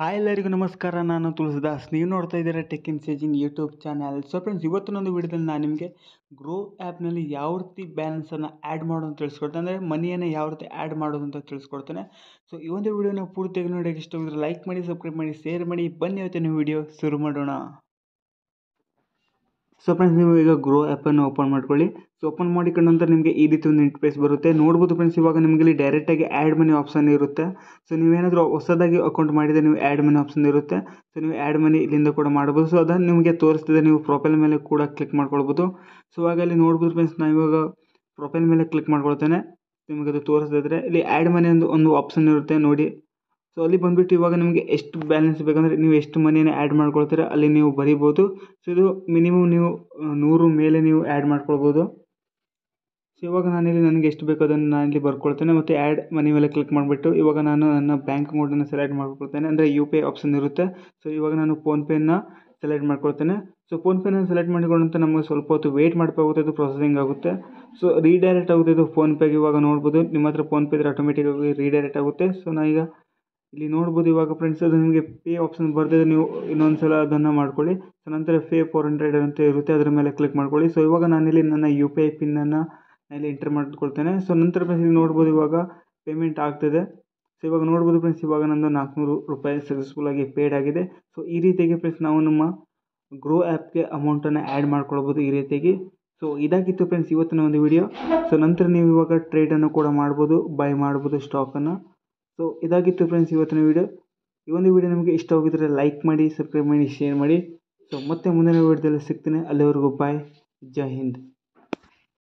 hi ಎಲ್ಲರಿಗೂ ನಮಸ್ಕಾರ ನಾನು ತುಳಸಿದಾಸ್ ನೀವು ನೋಡ್ತಾ ಇದ್ದೀರಾ ಟೆಕ್ ಇನ್ ಸೇಜಿಂಗ್ ಯೂಟ್ಯೂಬ್ ಚಾನಲ್ ಸೊ ಫ್ರೆಂಡ್ಸ್ ಇವತ್ತಿನೊಂದು ವಿಡಿಯೋದಲ್ಲಿ ನಾನು ನಿಮಗೆ ಗ್ರೋ ಆ್ಯಪ್ನಲ್ಲಿ ಯಾವ ರೀತಿ ಬ್ಯಾಲೆನ್ಸನ್ನು ಆ್ಯಡ್ ಮಾಡೋದು ಅಂತ ತಿಳಿಸ್ಕೊಡ್ತೇನೆ ಅಂದರೆ ಮನಿಯನ್ನು ಯಾವ ರೀತಿ ಆ್ಯಡ್ ಮಾಡೋದು ಅಂತ ತಿಳಿಸ್ಕೊಡ್ತೇನೆ ಸೊ ಈ ಒಂದು ವಿಡಿಯೋನ ಪೂರ್ತಿಯಾಗಿ ನೋಡಿ ಇಷ್ಟವಿದ್ರೆ ಲೈಕ್ ಮಾಡಿ ಸಬ್ಸ್ಕ್ರೈಬ್ ಮಾಡಿ ಶೇರ್ ಮಾಡಿ ಬನ್ನಿ ಇವತ್ತಿನ ವಿಡಿಯೋ ಶುರು ಮಾಡೋಣ ಸೊ ಫ್ರೆಂಡ್ಸ್ ನೀವು ಈಗ ಗ್ರೋ ಆ್ಯಪನ್ನು ಓಪನ್ ಮಾಡ್ಕೊಳ್ಳಿ ಸೊ ಓಪನ್ ಮಾಡಿಕೊಂಡ ನಂತರ ನಿಮಗೆ ಈ ರೀತಿ ಒಂದು ಇಂಟ್ರ್ಫೇಸ್ ಬರುತ್ತೆ ನೋಡ್ಬೋದು ಫ್ರೆಂಡ್ಸ್ ಇವಾಗ ನಿಮಗೆ ಇಲ್ಲಿ ಡೈರೆಕ್ಟಾಗಿ ಆ್ಯಡ್ ಮನಿ ಆಪ್ಷನ್ ಇರುತ್ತೆ ಸೊ ನೀವೇನಾದರೂ ಹೊಸದಾಗಿ ಅಕೌಂಟ್ ಮಾಡಿದರೆ ನೀವು ಆ್ಯಡ್ ಮನಿ ಆಪ್ಷನ್ ಇರುತ್ತೆ ಸೊ ನೀವು ಆ್ಯಡ್ ಮನಿ ಇಲ್ಲಿಂದ ಕೂಡ ಮಾಡ್ಬೋದು ಸೊ ಅದನ್ನು ನಿಮಗೆ ತೋರಿಸ್ತಿದೆ ನೀವು ಪ್ರೊಫೈಲ್ ಮೇಲೆ ಕೂಡ ಕ್ಲಿಕ್ ಮಾಡ್ಕೊಳ್ಬೋದು ಸೊ ಇವಾಗ ಇಲ್ಲಿ ನೋಡ್ಬೋದು ಫ್ರೆಂಡ್ಸ್ ನಾನು ಇವಾಗ ಪ್ರೊಫೈಲ್ ಮೇಲೆ ಕ್ಲಿಕ್ ಮಾಡ್ಕೊಳ್ತೇನೆ ನಿಮಗೆ ಅದು ತೋರಿಸ್ತಿದ್ರೆ ಇಲ್ಲಿ ಆ್ಯಡ್ ಮನಿ ಒಂದು ಒಂದು ಆಪ್ಷನ್ ಇರುತ್ತೆ ನೋಡಿ ಸೊ ಅಲ್ಲಿ ಬಂದುಬಿಟ್ಟು ಇವಾಗ ನಿಮಗೆ ಎಷ್ಟು ಬ್ಯಾಲೆನ್ಸ್ ಬೇಕಂದರೆ ನೀವು ಎಷ್ಟು ಮನಿನ ಆ್ಯಡ್ ಮಾಡ್ಕೊಳ್ತೀರ ಅಲ್ಲಿ ನೀವು ಬರಿಬೋದು ಸೊ ಇದು ಮಿನಿಮಮ್ ನೀವು ನೂರು ಮೇಲೆ ನೀವು ಆ್ಯಡ್ ಮಾಡ್ಕೊಳ್ಬೋದು ಸೊ ಇವಾಗ ನಾನಿಲ್ಲಿ ನನಗೆ ಎಷ್ಟು ಬೇಕೋ ಅದನ್ನು ನಾನಿಲ್ಲಿ ಬರ್ಕೊಳ್ತೇನೆ ಮತ್ತು ಆ್ಯಡ್ ಮನಿ ಮೇಲೆ ಕ್ಲಿಕ್ ಮಾಡಿಬಿಟ್ಟು ಇವಾಗ ನಾನು ನನ್ನ ಬ್ಯಾಂಕ್ ಅಕೌಂಟನ್ನು ಸೆಲೆಕ್ಟ್ ಮಾಡ್ಕೊಳ್ತೇನೆ ಅಂದರೆ ಯು ಪಿ ಐ ಆಪ್ಷನ್ ಇರುತ್ತೆ ಸೊ ಇವಾಗ ನಾನು ಫೋನ್ಪೇನ ಸೆಲೆಕ್ಟ್ ಮಾಡ್ಕೊಳ್ತೇನೆ ಸೊ ಫೋನ್ಪೇನ ಸೆಲೆಕ್ಟ್ ಮಾಡಿಕೊಂಡಂತ ನಮಗೆ ಸ್ವಲ್ಪ ಹೊತ್ತು ವೆಯ್ಟ್ ಮಾಡಬೇಕಾಗುತ್ತೆ ಅದು ಪ್ರೊಸೆಸಿಂಗ್ ಆಗುತ್ತೆ ಸೊ ರೀಡೈರೆಕ್ಟ್ ಆಗುತ್ತೆ ಇದು ಫೋನ್ಪೇಗೆ ಇವಾಗ ನೋಡ್ಬೋದು ನಿಮ್ಮ ಹತ್ರ ಫೋನ್ಪೇ ಆಟೋಮೆಟಿಕ್ ಆಗಿ ರೀಡೈರೆಕ್ಟ್ ಆಗುತ್ತೆ ಸೊ ನಾನು ಈಗ ಇಲ್ಲಿ ನೋಡ್ಬೋದು ಇವಾಗ ಫ್ರೆಂಡ್ಸ್ ಅದು ನಿಮಗೆ ಪೇ ಆಪ್ಷನ್ ಬರ್ತಿದೆ ನೀವು ಇನ್ನೊಂದು ಸಲ ಅದನ್ನು ಮಾಡ್ಕೊಳ್ಳಿ ಸೊ ನಂತರ ಪೇ ಫೋರ್ ಹಂಡ್ರೆಡ್ ಅಂತ ಇರುತ್ತೆ ಅದರ ಮೇಲೆ ಕ್ಲಿಕ್ ಮಾಡ್ಕೊಳ್ಳಿ ಸೊ ಇವಾಗ ನಾನಿಲ್ಲಿ ನನ್ನ ಯು ಪಿ ಐ ಪಿನ್ನನ್ನು ಇಲ್ಲಿ ಎಂಟರ್ ಮಾಡಿಕೊಳ್ತೇನೆ ಸೊ ನಂತರ ಫ್ರೆಂಡ್ಸ್ ಇಲ್ಲಿ ನೋಡ್ಬೋದು ಇವಾಗ ಪೇಮೆಂಟ್ ಆಗ್ತಿದೆ ಸೊ ಇವಾಗ ನೋಡ್ಬೋದು ಫ್ರೆಂಡ್ಸ್ ಇವಾಗ ನಂದು ನಾಲ್ಕುನೂರು ರೂಪಾಯಿ ಆಗಿ ಪೇಡ್ ಆಗಿದೆ ಸೊ ಈ ರೀತಿಯಾಗಿ ಫ್ರೆಂಡ್ಸ್ ನಾವು ನಮ್ಮ ಗ್ರೋ ಆ್ಯಪ್ಗೆ ಅಮೌಂಟನ್ನು ಆ್ಯಡ್ ಮಾಡ್ಕೊಳ್ಬೋದು ಈ ರೀತಿಯಾಗಿ ಸೊ ಇದಾಗಿತ್ತು ಫ್ರೆಂಡ್ಸ್ ಇವತ್ತಿನ ಒಂದು ವಿಡಿಯೋ ಸೊ ನಂತರ ನೀವು ಇವಾಗ ಟ್ರೇಡನ್ನು ಕೂಡ ಮಾಡ್ಬೋದು ಬೈ ಮಾಡ್ಬೋದು ಸ್ಟಾಕನ್ನು ಸೊ ಇದಾಗಿತ್ತು ಫ್ರೆಂಡ್ಸ್ ಇವತ್ತಿನ ವೀಡಿಯೋ ಈ ಒಂದು ವೀಡಿಯೋ ನಿಮಗೆ ಇಷ್ಟವಾಗಿದ್ದರೆ ಲೈಕ್ ಮಾಡಿ ಸಬ್ಸ್ಕ್ರೈಬ್ ಮಾಡಿ ಶೇರ್ ಮಾಡಿ ಸೊ ಮತ್ತೆ ಮುಂದಿನ ವೀಡಿಯೋದಲ್ಲಿ ಸಿಗ್ತೀನಿ ಅಲ್ಲಿವರೆಗೂ ಬಾಯ್ ಜೈ ಹಿಂದ್